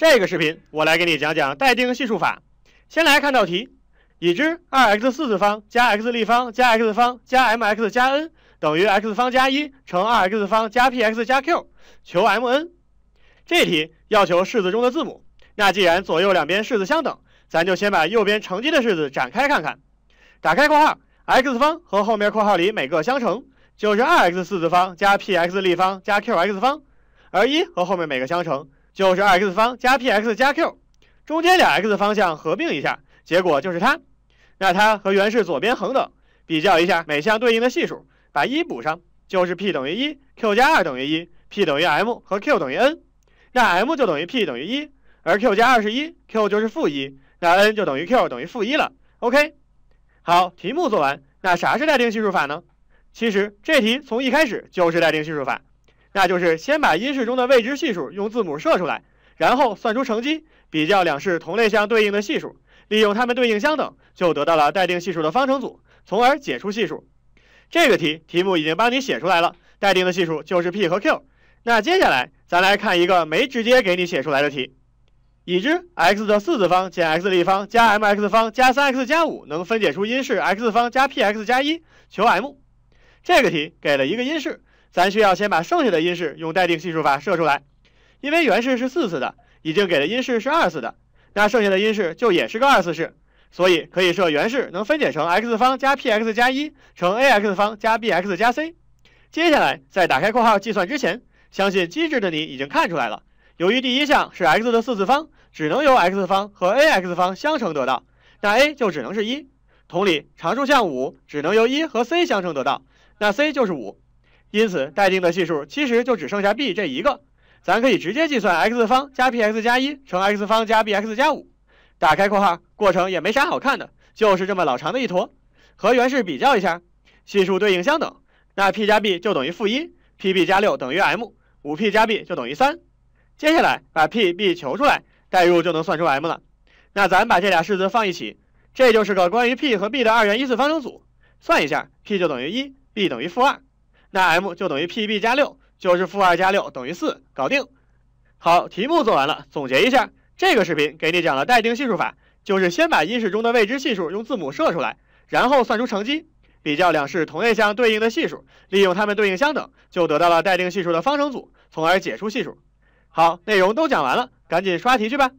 这个视频我来给你讲讲待定系数法。先来看道题，已知二 x 四次方加 x 立方加 x 方加 mx 加 n 等于 x 方加一乘二 x 方加 px 加 q，求 mn。这题要求式子中的字母，那既然左右两边式子相等，咱就先把右边乘积的式子展开看看。打开括号，x 方和后面括号里每个相乘，就是二 x 四次方加 px 立方加 qx 方，而一和后面每个相乘。就是二 x 方加 px 加 q，中间俩 x 方向合并一下，结果就是它。那它和原式左边恒等，比较一下每项对应的系数，把一补上，就是 p 等于一，q 加二等于一，p 等于 m 和 q 等于 n。那 m 就等于 p 等于一，而 q 加二是一，q 就是负一，那 n 就等于 q 等于负一了。OK，好，题目做完。那啥是待定系数法呢？其实这题从一开始就是待定系数法。那就是先把因式中的未知系数用字母设出来，然后算出乘积，比较两式同类项对应的系数，利用它们对应相等，就得到了待定系数的方程组，从而解出系数。这个题题目已经帮你写出来了，待定的系数就是 p 和 q。那接下来咱来看一个没直接给你写出来的题：已知 x 的四次方减 x 立方加 m x 方加三 x 加五能分解出因式 x 方加 p x 加一，求 m。这个题给了一个因式。咱需要先把剩下的因式用待定系数法设出来，因为原式是四次的，已经给的因式是二次的，那剩下的因式就也是个二次式，所以可以设原式能分解成 x 方加 px 加一乘 ax 方加 bx 加 c。接下来在打开括号计算之前，相信机智的你已经看出来了，由于第一项是 x 的四次方，只能由 x 方和 ax 方相乘得到，那 a 就只能是一。同理，常数项五只能由一和 c 相乘得到，那 c 就是五。因此，待定的系数其实就只剩下 b 这一个，咱可以直接计算 x 方加 p x 加一乘 x 方加 b x 加五，打开括号，过程也没啥好看的，就是这么老长的一坨。和原式比较一下，系数对应相等，那 p 加 b 就等于负一，p b 加六等于 m，五 p 加 b 就等于三。接下来把 p b 求出来，代入就能算出 m 了。那咱把这俩式子放一起，这就是个关于 p 和 b 的二元一次方程组。算一下，p 就等于一，b 等于负二。那 m 就等于 p b 加六，就是负二加六等于四，搞定。好，题目做完了，总结一下，这个视频给你讲了待定系数法，就是先把因式中的未知系数用字母设出来，然后算出乘积，比较两式同类项对应的系数，利用它们对应相等，就得到了待定系数的方程组，从而解出系数。好，内容都讲完了，赶紧刷题去吧。